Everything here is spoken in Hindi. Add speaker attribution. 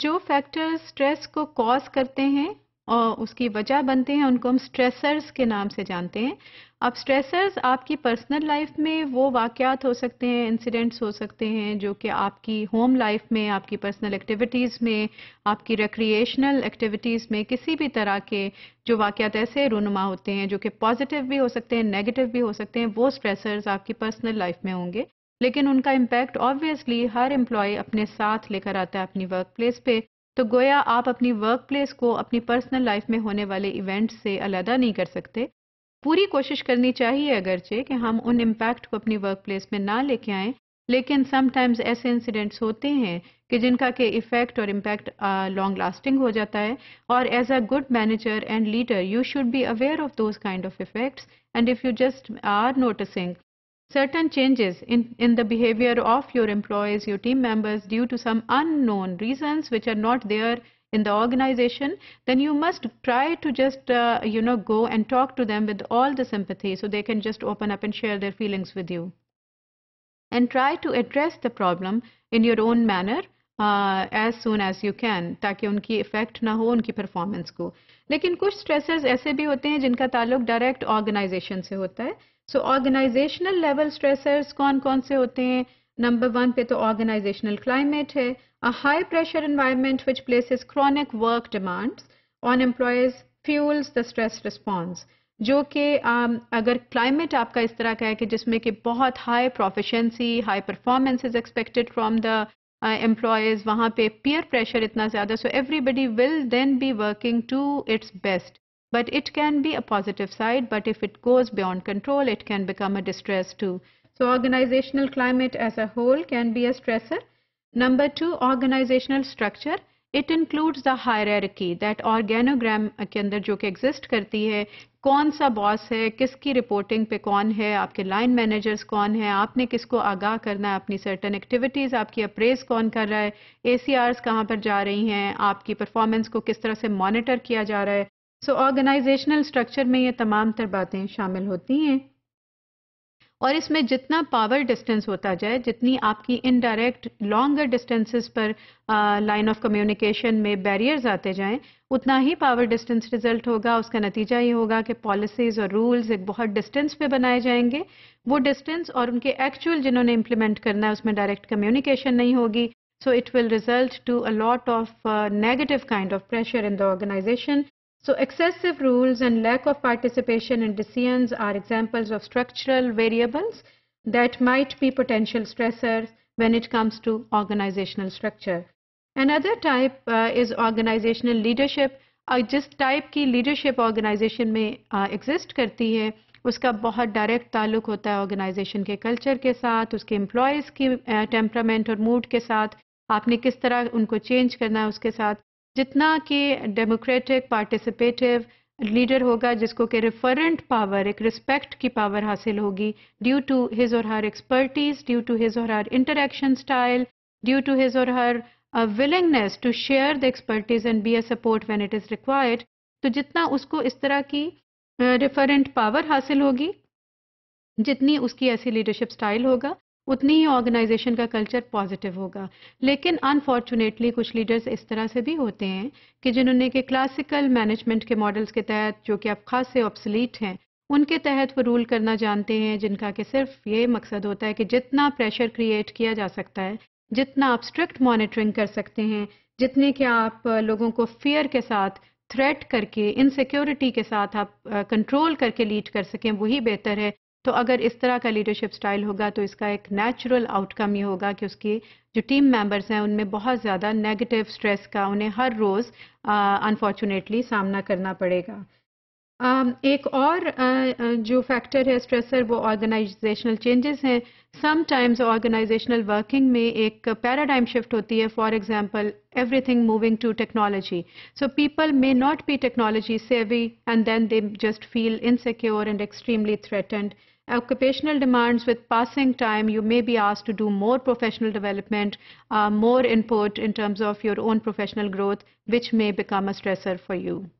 Speaker 1: जो फैक्टर्स स्ट्रेस को कॉज करते हैं और उसकी वजह बनते हैं उनको हम स्ट्रेसर्स के नाम से जानते हैं अब स्ट्रेसर्स आपकी पर्सनल लाइफ में वो वाक़ात हो सकते हैं इंसिडेंट्स हो सकते हैं जो कि आपकी होम लाइफ में आपकी पर्सनल एक्टिविटीज़ में आपकी रिक्रिएशनल एक्टिविटीज़ में किसी भी तरह के जो वाक़ात ऐसे रूनुमा होते हैं जो कि पॉजिटिव भी हो सकते हैं नेगेटिव भी हो सकते हैं वो स्ट्रेसर्स आपकी पर्सनल लाइफ में होंगे लेकिन उनका इम्पैक्ट ऑब्वियसली हर एम्प्लॉय अपने साथ लेकर आता है अपनी वर्क प्लेस पे तो गोया आप अपनी वर्क प्लेस को अपनी पर्सनल लाइफ में होने वाले इवेंट्स से अलहदा नहीं कर सकते पूरी कोशिश करनी चाहिए अगरचे कि हम उन इम्पैक्ट को अपनी वर्क प्लेस में ना लेके आए लेकिन समटाइम्स ऐसे इंसिडेंट्स होते हैं कि जिनका के इफ़ेक्ट और इम्पैक्ट लॉन्ग लास्टिंग हो जाता है और as a good manager and leader you should be aware of those kind of effects and if you just are noticing certain changes in, in the behavior of your employees, your team members due to some unknown reasons which are not there in the organization, then you must try to just, uh, you know, go and talk to them with all the sympathy so they can just open up and share their feelings with you. And try to address the problem in your own manner as soon as you can ताकि उनकी इफ़ेक्ट ना हो उनकी परफॉर्मेंस को लेकिन कुछ स्ट्रेसर्स ऐसे भी होते हैं जिनका ताल्लुक डायरेक्ट ऑर्गेनाइजेशन से होता है सो ऑर्गेनाइजेशनल लेवल स्ट्रेसर्स कौन कौन से होते हैं नंबर वन पे तो ऑर्गेनाइजेशनल क्लाइमेट है a high pressure environment which places chronic work demands on employees fuels the stress response जो कि um, अगर क्लाइमेट आपका इस तरह का है कि जिसमें कि बहुत high proficiency high performance is expected from the Uh, employees, वहाँ peer pressure. प्रेशर इतना ज़्यादा so everybody will then be working to but it can be a positive side but if it goes beyond control it can become a distress too so organizational climate as a whole can be a stressor number 2 organizational structure it includes the hierarchy that organogram के अंदर जो कि एग्जिस्ट करती है कौन सा बॉस है किसकी रिपोर्टिंग पे कौन है आपके लाइन मैनेजर्स कौन है आपने किसको आगाह करना है अपनी सर्टन एक्टिविटीज़ आपकी अप्रेज कौन कर रहा है ए सी आर्स कहाँ पर जा रही हैं आपकी परफॉर्मेंस को किस तरह से मॉनिटर किया जा रहा है सो ऑर्गेनाइजेशनल स्ट्रक्चर में ये तमाम तर बातें शामिल होती हैं और इसमें जितना पावर डिस्टेंस होता जाए जितनी आपकी इनडायरेक्ट लॉन्गर डिस्टेंसेस पर लाइन ऑफ कम्युनिकेशन में बैरियर्स आते जाएं उतना ही पावर डिस्टेंस रिजल्ट होगा उसका नतीजा ये होगा कि पॉलिसीज़ और रूल्स एक बहुत डिस्टेंस पे बनाए जाएंगे वो डिस्टेंस और उनके एक्चुअल जिन्होंने इम्प्लीमेंट करना है उसमें डायरेक्ट कम्युनिकेशन नहीं होगी so it will result to a lot of negative kind of pressure in the organization So excessive rules and lack of participation in decisions are examples of structural variables that might be potential stressors when it comes to organizational structure. Another type uh, is organizational leadership. और uh, जिस टाइप की लीडरशिप ऑर्गेनाइजेशन में uh, exist करती hai. उसका बहुत डायरेक्ट ताल्लुक होता है ऑर्गेनाइजेशन के कल्चर के साथ उसके एम्प्लॉयज़ की टेम्परामेंट uh, और मूड के साथ आपने किस तरह उनको चेंज करना है उसके साथ जितना कि डेमोक्रेटिक पार्टिसिपेटिव लीडर होगा जिसको कि रेफरेंट पावर एक रिस्पेक्ट की पावर हासिल होगी ड्यू टू हिज और her expertise due to his और her interaction style due to his और her willingness to share the expertise and be a support when it is required तो जितना उसको इस तरह की रेफरेंट uh, पावर हासिल होगी जितनी उसकी ऐसी लीडरशिप स्टाइल होगा उतनी ही ऑर्गेनाइजेशन का कल्चर पॉजिटिव होगा लेकिन अनफॉर्चुनेटली कुछ लीडर्स इस तरह से भी होते हैं कि जिन्होंने के क्लासिकल मैनेजमेंट के मॉडल्स के तहत जो कि अब खास से ऑब्सलीट हैं उनके तहत वो रूल करना जानते हैं जिनका कि सिर्फ ये मकसद होता है कि जितना प्रेशर क्रिएट किया जा सकता है जितना आप स्ट्रिक्ट मॉनिटरिंग कर सकते हैं जितने कि आप लोगों को फियर के साथ थ्रेट करके इनसिक्योरिटी के साथ आप कंट्रोल करके लीड कर सकें वही बेहतर है तो अगर इस तरह का लीडरशिप स्टाइल होगा तो इसका एक नेचुरल आउटकम ये होगा कि उसकी जो टीम मेंबर्स हैं उनमें बहुत ज़्यादा नेगेटिव स्ट्रेस का उन्हें हर रोज़ अनफॉर्चुनेटली सामना करना पड़ेगा एक और जो फैक्टर है स्ट्रेसर वो ऑर्गेनाइजेशनल चेंजेस हैं समटाइम्स ऑर्गेनाइजेशनल वर्किंग में एक पैराडाइम शिफ्ट होती है for example everything moving to technology so people may not be technology savvy and then they just feel insecure and extremely threatened occupational demands with passing time, you may be asked to do more professional development, uh, more input in terms of your own professional growth, which may become a stressor for you.